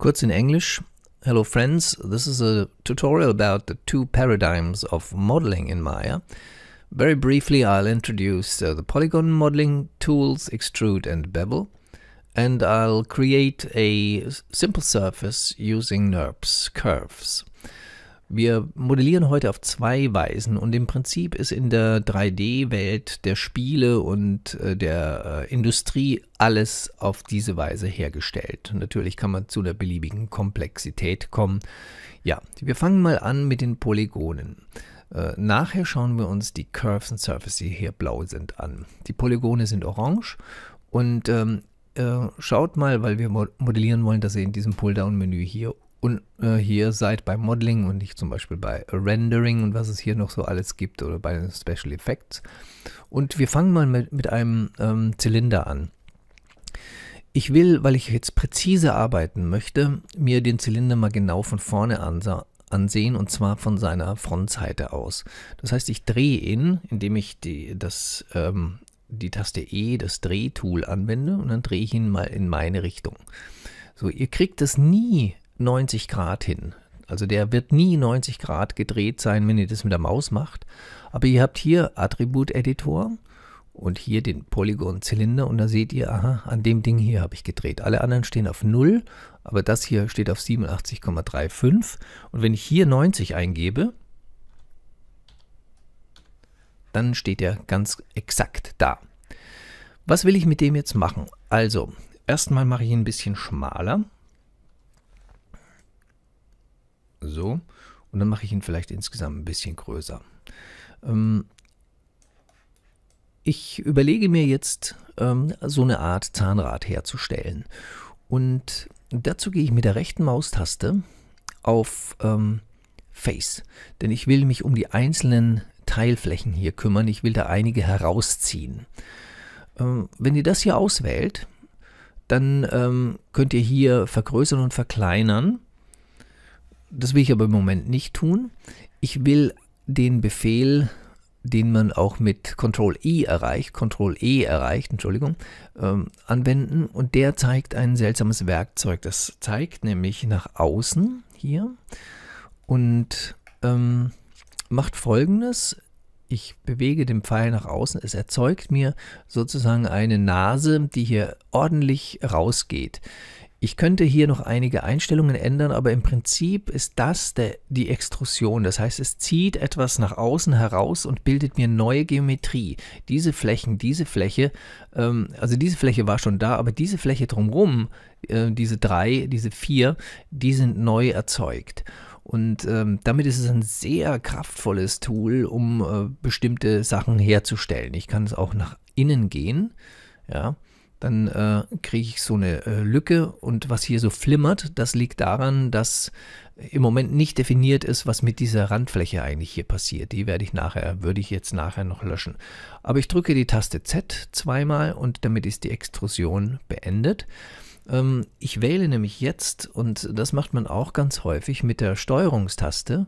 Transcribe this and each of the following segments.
Kurz in English, hello friends, this is a tutorial about the two paradigms of modeling in Maya. Very briefly I'll introduce uh, the polygon modeling tools Extrude and Bevel and I'll create a simple surface using NURBS curves. Wir modellieren heute auf zwei Weisen und im Prinzip ist in der 3D-Welt der Spiele und äh, der äh, Industrie alles auf diese Weise hergestellt. Natürlich kann man zu einer beliebigen Komplexität kommen. Ja, wir fangen mal an mit den Polygonen. Äh, nachher schauen wir uns die Curves and Surfaces, die hier blau sind, an. Die Polygone sind orange und ähm, schaut mal, weil wir modellieren wollen, dass ihr in diesem Pulldown-Menü hier und äh, hier seid bei Modeling und nicht zum Beispiel bei Rendering und was es hier noch so alles gibt oder bei Special Effects. Und wir fangen mal mit, mit einem ähm, Zylinder an. Ich will, weil ich jetzt präzise arbeiten möchte, mir den Zylinder mal genau von vorne ansah, ansehen und zwar von seiner Frontseite aus. Das heißt, ich drehe ihn, indem ich die, das, ähm, die Taste E, das Drehtool anwende und dann drehe ich ihn mal in meine Richtung. So, ihr kriegt das nie 90 Grad hin. Also der wird nie 90 Grad gedreht sein, wenn ihr das mit der Maus macht. Aber ihr habt hier Attribut-Editor und hier den Polygon-Zylinder und da seht ihr, aha, an dem Ding hier habe ich gedreht. Alle anderen stehen auf 0, aber das hier steht auf 87,35. Und wenn ich hier 90 eingebe, dann steht er ganz exakt da. Was will ich mit dem jetzt machen? Also, erstmal mache ich ihn ein bisschen schmaler. So. Und dann mache ich ihn vielleicht insgesamt ein bisschen größer. Ähm, ich überlege mir jetzt, ähm, so eine Art Zahnrad herzustellen. Und dazu gehe ich mit der rechten Maustaste auf ähm, Face. Denn ich will mich um die einzelnen Teilflächen hier kümmern. Ich will da einige herausziehen. Ähm, wenn ihr das hier auswählt, dann ähm, könnt ihr hier vergrößern und verkleinern. Das will ich aber im Moment nicht tun. Ich will den Befehl, den man auch mit Ctrl-E erreicht, Ctrl-E erreicht, Entschuldigung, ähm, anwenden. Und der zeigt ein seltsames Werkzeug. Das zeigt nämlich nach außen hier und ähm, macht folgendes. Ich bewege den Pfeil nach außen. Es erzeugt mir sozusagen eine Nase, die hier ordentlich rausgeht. Ich könnte hier noch einige Einstellungen ändern, aber im Prinzip ist das der, die Extrusion. Das heißt, es zieht etwas nach außen heraus und bildet mir neue Geometrie. Diese Flächen, diese Fläche, ähm, also diese Fläche war schon da, aber diese Fläche drumherum, äh, diese drei, diese vier, die sind neu erzeugt. Und ähm, damit ist es ein sehr kraftvolles Tool, um äh, bestimmte Sachen herzustellen. Ich kann es auch nach innen gehen, ja, dann äh, kriege ich so eine äh, Lücke und was hier so flimmert, das liegt daran, dass im Moment nicht definiert ist, was mit dieser Randfläche eigentlich hier passiert. Die werde ich nachher, würde ich jetzt nachher noch löschen. Aber ich drücke die Taste Z zweimal und damit ist die Extrusion beendet. Ähm, ich wähle nämlich jetzt, und das macht man auch ganz häufig mit der Steuerungstaste,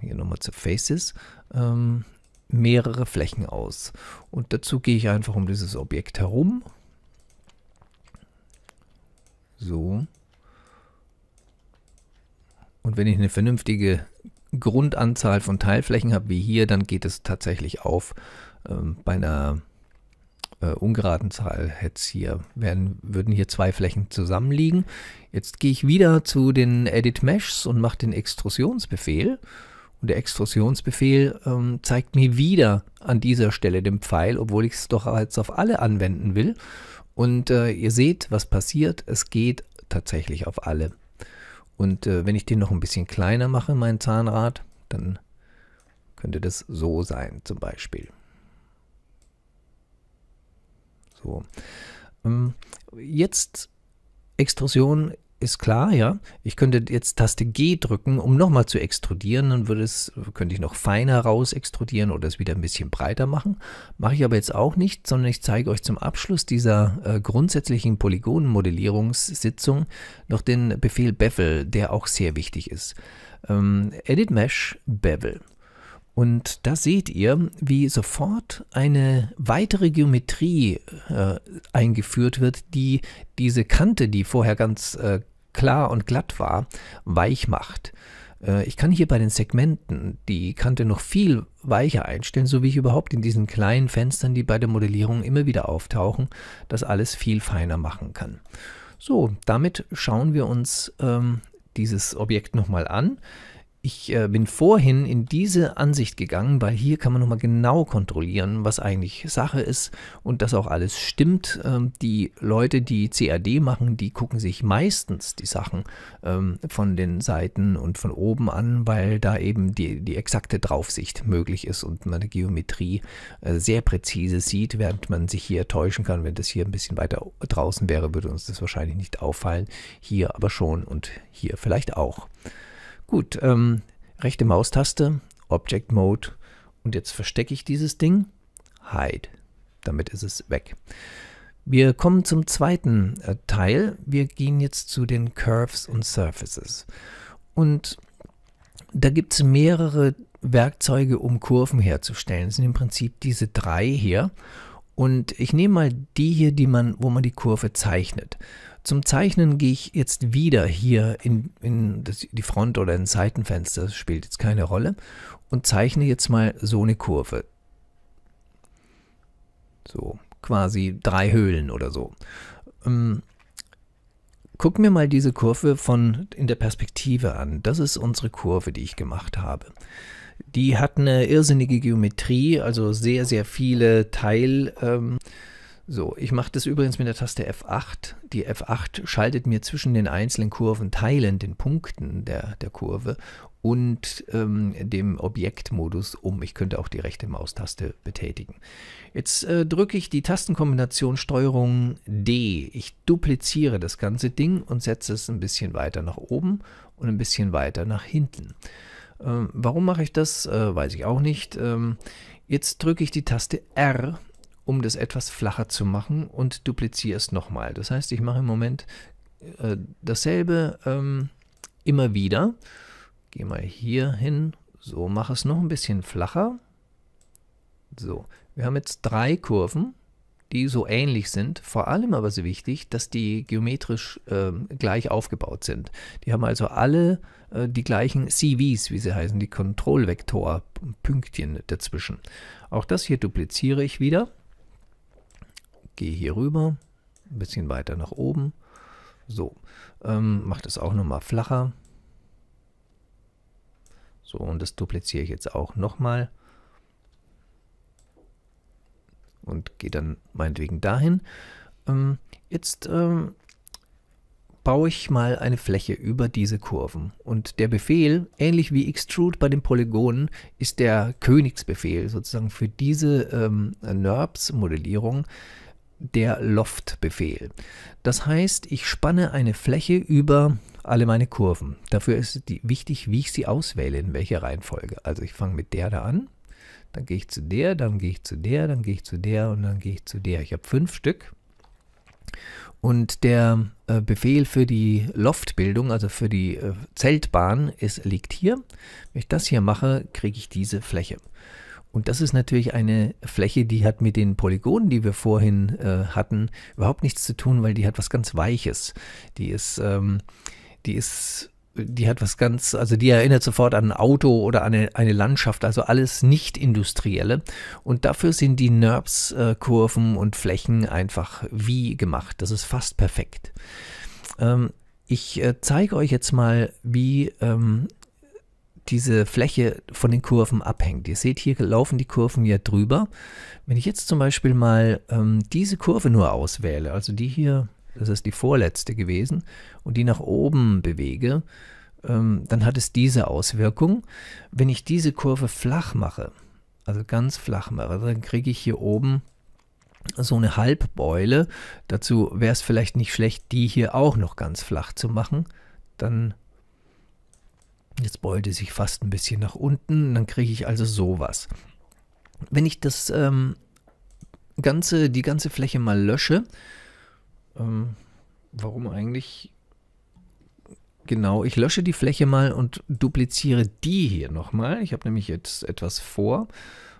hier nochmal zu Faces, ähm, mehrere Flächen aus. Und dazu gehe ich einfach um dieses Objekt herum. So. Und wenn ich eine vernünftige Grundanzahl von Teilflächen habe, wie hier, dann geht es tatsächlich auf. Ähm, bei einer äh, ungeraden Zahl hätte hier, werden, würden hier zwei Flächen zusammenliegen. Jetzt gehe ich wieder zu den Edit Meshs und mache den Extrusionsbefehl. Und der Extrusionsbefehl ähm, zeigt mir wieder an dieser Stelle den Pfeil, obwohl ich es doch jetzt auf alle anwenden will. Und äh, ihr seht, was passiert. Es geht tatsächlich auf alle. Und äh, wenn ich den noch ein bisschen kleiner mache, mein Zahnrad, dann könnte das so sein zum Beispiel. So. Ähm, jetzt Extrusion ist klar, ja. Ich könnte jetzt Taste G drücken, um nochmal zu extrudieren. Dann würde es, könnte ich noch feiner raus extrudieren oder es wieder ein bisschen breiter machen. Mache ich aber jetzt auch nicht, sondern ich zeige euch zum Abschluss dieser äh, grundsätzlichen Polygonenmodellierungssitzung noch den Befehl Bevel, der auch sehr wichtig ist. Ähm, Edit Mesh Bevel. Und da seht ihr, wie sofort eine weitere Geometrie äh, eingeführt wird, die diese Kante, die vorher ganz äh, klar und glatt war, weich macht. Äh, ich kann hier bei den Segmenten die Kante noch viel weicher einstellen, so wie ich überhaupt in diesen kleinen Fenstern, die bei der Modellierung immer wieder auftauchen, das alles viel feiner machen kann. So, damit schauen wir uns ähm, dieses Objekt nochmal an. Ich äh, bin vorhin in diese Ansicht gegangen, weil hier kann man nochmal genau kontrollieren, was eigentlich Sache ist und dass auch alles stimmt. Ähm, die Leute, die CAD machen, die gucken sich meistens die Sachen ähm, von den Seiten und von oben an, weil da eben die, die exakte Draufsicht möglich ist und man die Geometrie äh, sehr präzise sieht, während man sich hier täuschen kann. Wenn das hier ein bisschen weiter draußen wäre, würde uns das wahrscheinlich nicht auffallen. Hier aber schon und hier vielleicht auch. Gut, ähm, rechte Maustaste, Object Mode und jetzt verstecke ich dieses Ding. Hide. Damit ist es weg. Wir kommen zum zweiten äh, Teil. Wir gehen jetzt zu den Curves und Surfaces. Und da gibt es mehrere Werkzeuge, um Kurven herzustellen. Das sind im Prinzip diese drei hier. Und ich nehme mal die hier, die man, wo man die Kurve zeichnet. Zum Zeichnen gehe ich jetzt wieder hier in, in das, die Front oder in Seitenfenster, das spielt jetzt keine Rolle, und zeichne jetzt mal so eine Kurve. So, quasi drei Höhlen oder so. Ähm, guck mir mal diese Kurve von in der Perspektive an. Das ist unsere Kurve, die ich gemacht habe. Die hat eine irrsinnige Geometrie, also sehr, sehr viele Teil... Ähm, so, ich mache das übrigens mit der Taste F8. Die F8 schaltet mir zwischen den einzelnen Kurventeilen, den Punkten der, der Kurve und ähm, dem Objektmodus um. Ich könnte auch die rechte Maustaste betätigen. Jetzt äh, drücke ich die Tastenkombination Steuerung D. Ich dupliziere das ganze Ding und setze es ein bisschen weiter nach oben und ein bisschen weiter nach hinten. Ähm, warum mache ich das? Äh, weiß ich auch nicht. Ähm, jetzt drücke ich die Taste R um das etwas flacher zu machen und dupliziere es nochmal. Das heißt, ich mache im Moment äh, dasselbe ähm, immer wieder. Gehe mal hier hin. So, mache es noch ein bisschen flacher. So, wir haben jetzt drei Kurven, die so ähnlich sind. Vor allem aber so wichtig, dass die geometrisch äh, gleich aufgebaut sind. Die haben also alle äh, die gleichen CVs, wie sie heißen, die Kontrollvektor-Pünktchen dazwischen. Auch das hier dupliziere ich wieder gehe hier rüber, ein bisschen weiter nach oben. So, ähm, macht es auch nochmal flacher. So, und das dupliziere ich jetzt auch nochmal. Und gehe dann meinetwegen dahin. Ähm, jetzt ähm, baue ich mal eine Fläche über diese Kurven. Und der Befehl, ähnlich wie Extrude bei den Polygonen, ist der Königsbefehl sozusagen für diese ähm, NURBS-Modellierung der Loft-Befehl. Das heißt, ich spanne eine Fläche über alle meine Kurven. Dafür ist die, wichtig, wie ich sie auswähle, in welcher Reihenfolge. Also ich fange mit der da an, dann gehe ich zu der, dann gehe ich zu der, dann gehe ich zu der und dann gehe ich zu der. Ich habe fünf Stück. Und der äh, Befehl für die Loftbildung, also für die äh, Zeltbahn, ist, liegt hier. Wenn ich das hier mache, kriege ich diese Fläche. Und das ist natürlich eine Fläche, die hat mit den Polygonen, die wir vorhin äh, hatten, überhaupt nichts zu tun, weil die hat was ganz Weiches. Die ist, ähm, die ist die hat was ganz, also die erinnert sofort an ein Auto oder an eine, eine Landschaft, also alles nicht industrielle. Und dafür sind die NURBS-Kurven äh, und Flächen einfach wie gemacht. Das ist fast perfekt. Ähm, ich äh, zeige euch jetzt mal, wie ähm, diese Fläche von den Kurven abhängt. Ihr seht, hier laufen die Kurven ja drüber. Wenn ich jetzt zum Beispiel mal ähm, diese Kurve nur auswähle, also die hier, das ist die vorletzte gewesen, und die nach oben bewege, ähm, dann hat es diese Auswirkung. Wenn ich diese Kurve flach mache, also ganz flach mache, dann kriege ich hier oben so eine Halbbeule. Dazu wäre es vielleicht nicht schlecht, die hier auch noch ganz flach zu machen. Dann Jetzt beugt die sich fast ein bisschen nach unten, dann kriege ich also sowas. Wenn ich das ähm, ganze, die ganze Fläche mal lösche, ähm, warum eigentlich? Genau, ich lösche die Fläche mal und dupliziere die hier nochmal. Ich habe nämlich jetzt etwas vor,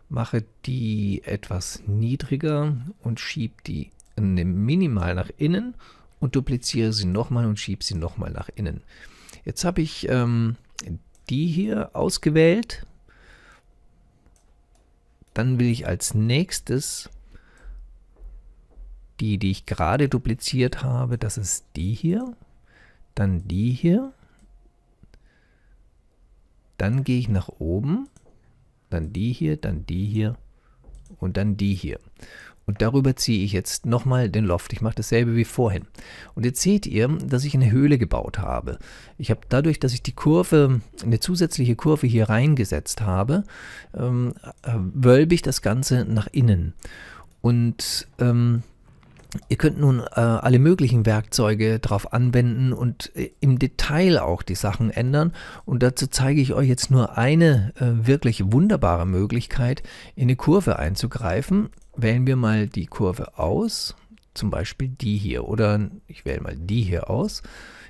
mache die etwas niedriger und schiebe die minimal nach innen und dupliziere sie nochmal und schiebe sie nochmal nach innen. Jetzt habe ich ähm, die hier ausgewählt. Dann will ich als nächstes die, die ich gerade dupliziert habe, das ist die hier. Dann die hier. Dann gehe ich nach oben. Dann die hier, dann die hier und dann die hier. Und darüber ziehe ich jetzt nochmal den Loft. Ich mache dasselbe wie vorhin. Und jetzt seht ihr, dass ich eine Höhle gebaut habe. Ich habe dadurch, dass ich die Kurve, eine zusätzliche Kurve hier reingesetzt habe, ähm, äh, wölbe ich das Ganze nach innen. Und ähm, Ihr könnt nun äh, alle möglichen Werkzeuge darauf anwenden und äh, im Detail auch die Sachen ändern. Und dazu zeige ich euch jetzt nur eine äh, wirklich wunderbare Möglichkeit, in eine Kurve einzugreifen. Wählen wir mal die Kurve aus. Zum Beispiel die hier oder ich wähle mal die hier aus.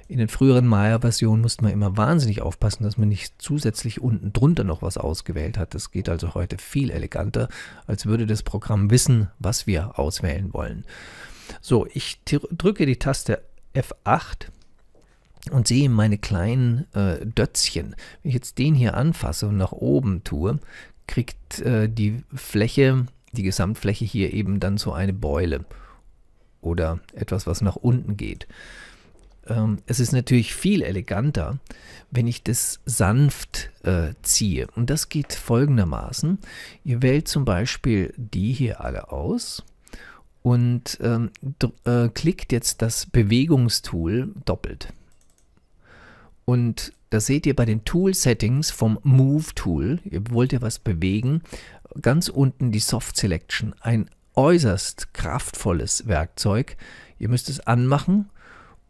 In den früheren Maya-Versionen musste man immer wahnsinnig aufpassen, dass man nicht zusätzlich unten drunter noch was ausgewählt hat. Das geht also heute viel eleganter, als würde das Programm wissen, was wir auswählen wollen. So, ich drücke die Taste F8 und sehe meine kleinen äh, Dötzchen. Wenn ich jetzt den hier anfasse und nach oben tue, kriegt äh, die Fläche, die Gesamtfläche hier eben dann so eine Beule oder etwas, was nach unten geht. Ähm, es ist natürlich viel eleganter, wenn ich das sanft äh, ziehe. Und das geht folgendermaßen. Ihr wählt zum Beispiel die hier alle aus und ähm, äh, klickt jetzt das Bewegungstool doppelt. Und da seht ihr bei den Tool-Settings vom Move-Tool. Ihr wollt ja was bewegen. Ganz unten die Soft Selection, ein äußerst kraftvolles Werkzeug. Ihr müsst es anmachen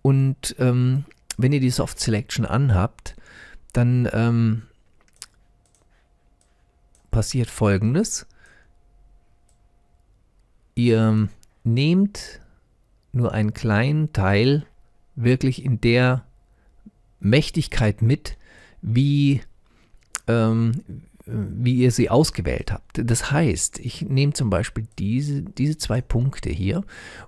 und ähm, wenn ihr die Soft Selection anhabt, dann ähm, passiert folgendes. Ihr nehmt nur einen kleinen Teil wirklich in der Mächtigkeit mit, wie, ähm, wie ihr sie ausgewählt habt. Das heißt, ich nehme zum Beispiel diese, diese zwei Punkte hier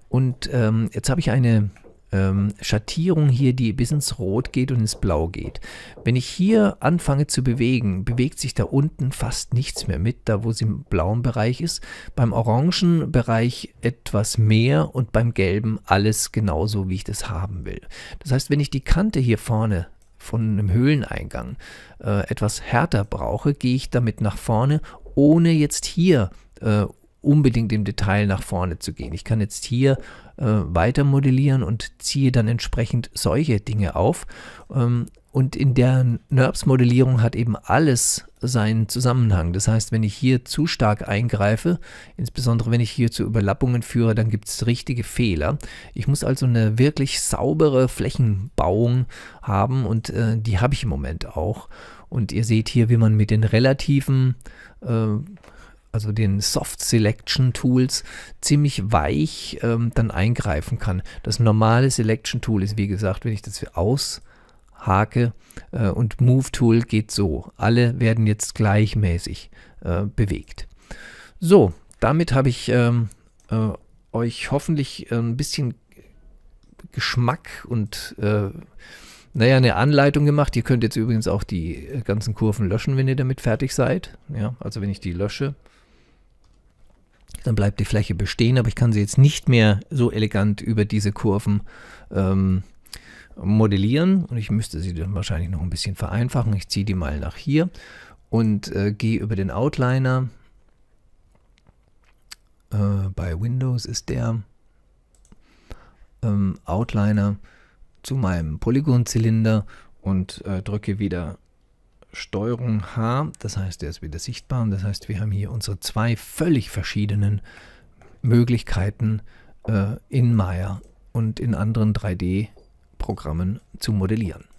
und ähm, jetzt habe ich eine ähm, Schattierung hier, die bis ins Rot geht und ins Blau geht. Wenn ich hier anfange zu bewegen, bewegt sich da unten fast nichts mehr mit, da wo sie im blauen Bereich ist. Beim orangen Bereich etwas mehr und beim gelben alles genauso, wie ich das haben will. Das heißt, wenn ich die Kante hier vorne von einem Höhleneingang äh, etwas härter brauche, gehe ich damit nach vorne, ohne jetzt hier äh, unbedingt im Detail nach vorne zu gehen. Ich kann jetzt hier äh, weiter modellieren und ziehe dann entsprechend solche Dinge auf. Ähm, und in der NURBS-Modellierung hat eben alles seinen Zusammenhang. Das heißt, wenn ich hier zu stark eingreife, insbesondere wenn ich hier zu Überlappungen führe, dann gibt es richtige Fehler. Ich muss also eine wirklich saubere Flächenbauung haben und äh, die habe ich im Moment auch. Und ihr seht hier, wie man mit den relativen äh, also den Soft Selection Tools, ziemlich weich ähm, dann eingreifen kann. Das normale Selection Tool ist, wie gesagt, wenn ich das aushake äh, und Move Tool geht so. Alle werden jetzt gleichmäßig äh, bewegt. So, damit habe ich ähm, äh, euch hoffentlich äh, ein bisschen Geschmack und äh, naja, eine Anleitung gemacht. Ihr könnt jetzt übrigens auch die äh, ganzen Kurven löschen, wenn ihr damit fertig seid. Ja, also wenn ich die lösche, dann bleibt die Fläche bestehen, aber ich kann sie jetzt nicht mehr so elegant über diese Kurven ähm, modellieren und ich müsste sie dann wahrscheinlich noch ein bisschen vereinfachen. Ich ziehe die mal nach hier und äh, gehe über den Outliner. Äh, bei Windows ist der ähm, Outliner zu meinem Polygonzylinder und äh, drücke wieder STRG H, das heißt, er ist wieder sichtbar und das heißt, wir haben hier unsere zwei völlig verschiedenen Möglichkeiten äh, in Maya und in anderen 3D-Programmen zu modellieren.